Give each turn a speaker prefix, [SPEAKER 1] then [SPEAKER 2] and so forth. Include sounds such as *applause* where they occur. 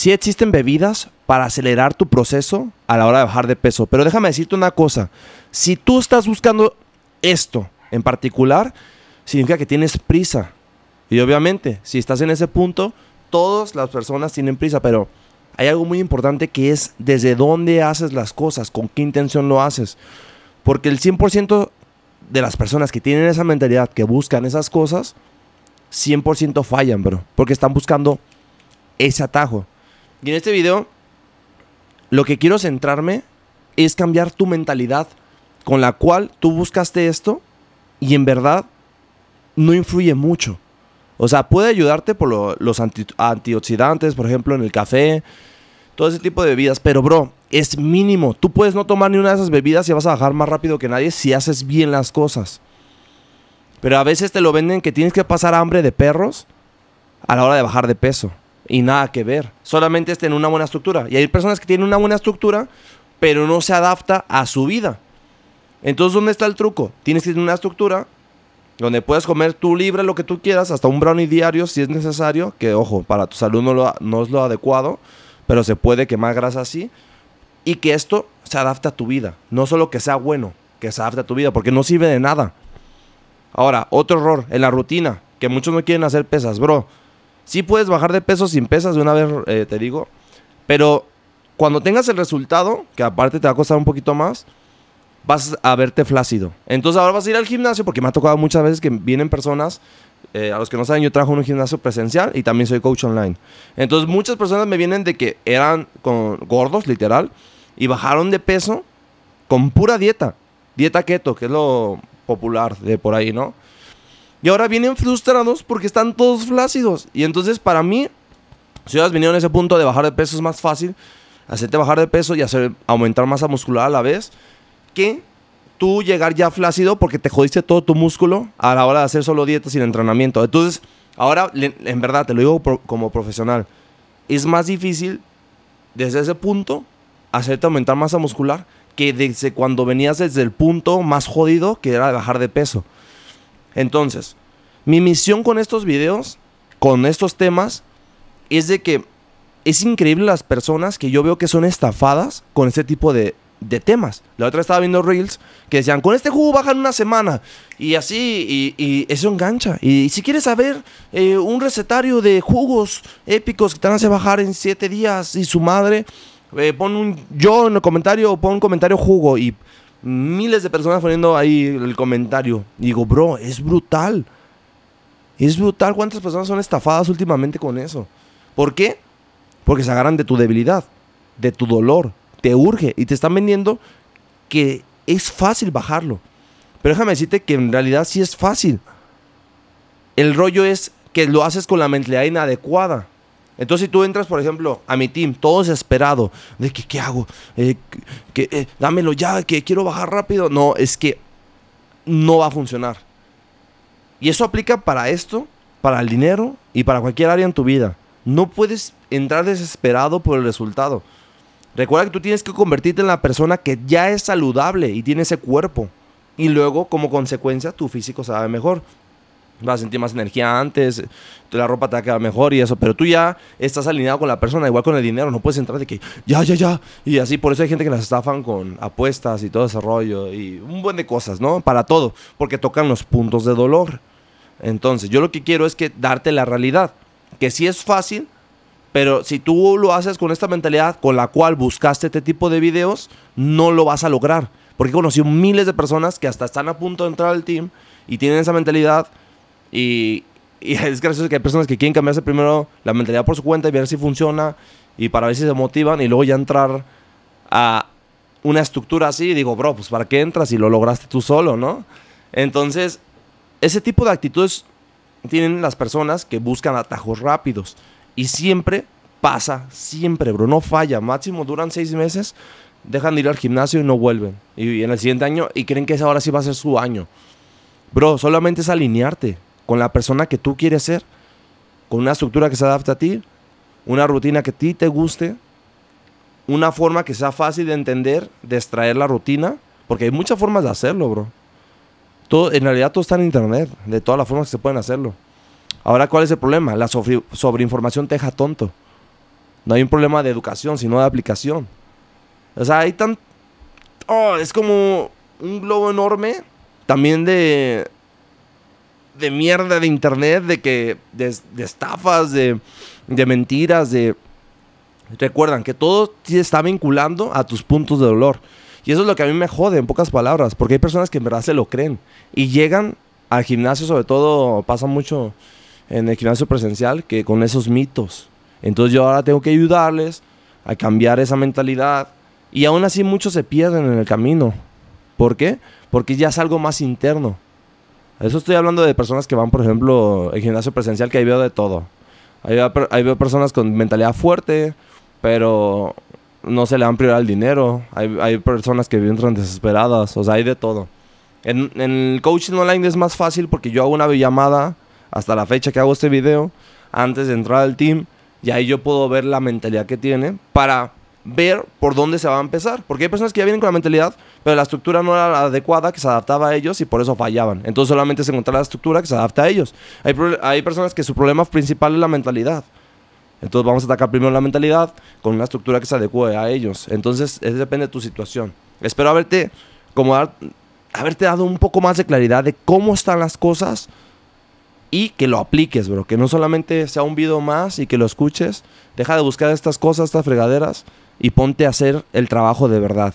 [SPEAKER 1] Sí existen bebidas para acelerar tu proceso a la hora de bajar de peso, pero déjame decirte una cosa, si tú estás buscando esto en particular, significa que tienes prisa. Y obviamente, si estás en ese punto, todas las personas tienen prisa, pero hay algo muy importante que es desde dónde haces las cosas, con qué intención lo haces. Porque el 100% de las personas que tienen esa mentalidad, que buscan esas cosas, 100% fallan, bro. Porque están buscando ese atajo. Y en este video, lo que quiero centrarme es cambiar tu mentalidad con la cual tú buscaste esto y en verdad no influye mucho. O sea, puede ayudarte por los antioxidantes, por ejemplo, en el café, todo ese tipo de bebidas, pero bro, es mínimo. Tú puedes no tomar ni una de esas bebidas y vas a bajar más rápido que nadie si haces bien las cosas. Pero a veces te lo venden que tienes que pasar hambre de perros a la hora de bajar de peso y nada que ver. Solamente es tener una buena estructura. Y hay personas que tienen una buena estructura, pero no se adapta a su vida. Entonces, ¿dónde está el truco? Tienes que tener una estructura donde puedes comer tu libre, lo que tú quieras, hasta un brownie diario si es necesario, que ojo, para tu salud no, no es lo adecuado, pero se puede quemar grasa así. Y que esto se adapte a tu vida. No solo que sea bueno, que se adapte a tu vida, porque no sirve de nada. Ahora, otro error en la rutina, que muchos no quieren hacer pesas, bro. Sí puedes bajar de peso sin pesas, de una vez eh, te digo. Pero cuando tengas el resultado, que aparte te va a costar un poquito más, vas a verte flácido. Entonces ahora vas a ir al gimnasio, porque me ha tocado muchas veces que vienen personas, eh, a los que no saben, yo trabajo en un gimnasio presencial y también soy coach online. Entonces muchas personas me vienen de que eran con, gordos, literal, y bajaron de peso con pura dieta. Dieta keto, que es lo popular de por ahí, ¿no? Y ahora vienen frustrados porque están todos flácidos. Y entonces para mí, si has venido en ese punto de bajar de peso es más fácil, hacerte bajar de peso y hacer, aumentar masa muscular a la vez, que tú llegar ya flácido porque te jodiste todo tu músculo a la hora de hacer solo dieta sin entrenamiento. Entonces, ahora, en verdad, te lo digo como profesional, es más difícil desde ese punto hacerte aumentar masa muscular que desde cuando venías desde el punto más jodido que era de bajar de peso. Entonces, mi misión con estos videos, con estos temas, es de que es increíble las personas que yo veo que son estafadas con este tipo de, temas. La otra estaba viendo Reels que decían, con este jugo bajan una semana. Y así, y, eso engancha. Y, si quieres saber eh, un recetario de jugos épicos que te van a hacer bajar en 7 días y su madre, eh, pon un yo en el comentario, pon un comentario jugo y miles de personas poniendo ahí el comentario. digo, bro, es brutal. Es brutal cuántas personas son estafadas últimamente con eso. ¿Por qué? Porque se agarran de tu debilidad, de tu dolor, te urge y te están vendiendo que es fácil bajarlo. Pero déjame decirte que en realidad sí es fácil. El rollo es que lo haces con la mentalidad inadecuada. Entonces, si tú entras, por ejemplo, a mi team, todo desesperado, de que, ¿qué hago? Eh, que, eh, dámelo ya, que quiero bajar rápido. No, es que no va a funcionar. Y eso aplica para esto, para el dinero y para cualquier área en tu vida. No puedes entrar desesperado por el resultado. Recuerda que tú tienes que convertirte en la persona que ya es saludable y tiene ese cuerpo. Y luego, como consecuencia, tu físico se va mejor vas a sentir más energía antes, la ropa te va a mejor y eso, pero tú ya estás alineado con la persona, igual con el dinero, no puedes entrar de que ya, ya, ya, y así, por eso hay gente que las estafan con apuestas y todo ese rollo, y un buen de cosas, ¿no? Para todo, porque tocan los puntos de dolor. Entonces, yo lo que quiero es que darte la realidad, que sí es fácil, pero si tú lo haces con esta mentalidad con la cual buscaste este tipo de videos, no lo vas a lograr. Porque he conocido miles de personas que hasta están a punto de entrar al team y tienen esa mentalidad y, *laughs* es gracioso que hay personas que quieren cambiarse primero la mentalidad por su cuenta y ver si funciona y para ver si se motivan y luego ya entrar a una estructura así. Y digo, bro, pues ¿para qué entras si lo lograste tú solo, no? Entonces, ese tipo de actitudes tienen las personas que buscan atajos rápidos. Y siempre pasa, siempre, bro, no falla. Máximo duran seis meses, dejan de ir al gimnasio y no vuelven. Y, en el siguiente año, y creen que esa ahora sí va a ser su año. Bro, solamente es alinearte con la persona que tú quieres ser, con una estructura que se adapte a ti, una rutina que a ti te guste, una forma que sea fácil de entender, de extraer la rutina, porque hay muchas formas de hacerlo, bro. Todo, en realidad todo está en internet, de todas las formas que se pueden hacerlo. Ahora, ¿cuál es el problema? La sobreinformación te deja tonto. No hay un problema de educación, sino de aplicación. O sea, hay tan... Oh, es como un globo enorme también de, de mierda de internet, de que de, estafas, de, mentiras, de... Recuerdan que todo se está vinculando a tus puntos de dolor. Y eso es lo que a mí me jode, en pocas palabras, porque hay personas que en verdad se lo creen y llegan al gimnasio, sobre todo pasa mucho en el gimnasio presencial, que con esos mitos. Entonces yo ahora tengo que ayudarles a cambiar esa mentalidad y aún así muchos se pierden en el camino. ¿Por qué? Porque ya es algo más interno. Eso estoy hablando de personas que van, por ejemplo, en gimnasio presencial, que ahí veo de todo. Ahí veo, personas con mentalidad fuerte, pero no se le dan prioridad el dinero. Hay, personas que entran desesperadas, o sea, hay de todo. En, en, el coaching online es más fácil porque yo hago una llamada hasta la fecha que hago este video, antes de entrar al team, y ahí yo puedo ver la mentalidad que tiene para ver por dónde se va a empezar. Porque hay personas que ya vienen con la mentalidad, pero la estructura no era la adecuada, que se adaptaba a ellos y por eso fallaban. Entonces solamente se encontraba la estructura que se adapta a ellos. Hay, personas que su problema principal es la mentalidad. Entonces vamos a atacar primero la mentalidad con una estructura que se adecue a ellos. Entonces eso depende de tu situación. Espero haberte, como haberte dado un poco más de claridad de cómo están las cosas y que lo apliques, bro. Que no solamente sea un video más y que lo escuches. Deja de buscar estas cosas, estas fregaderas y ponte a hacer el trabajo de verdad.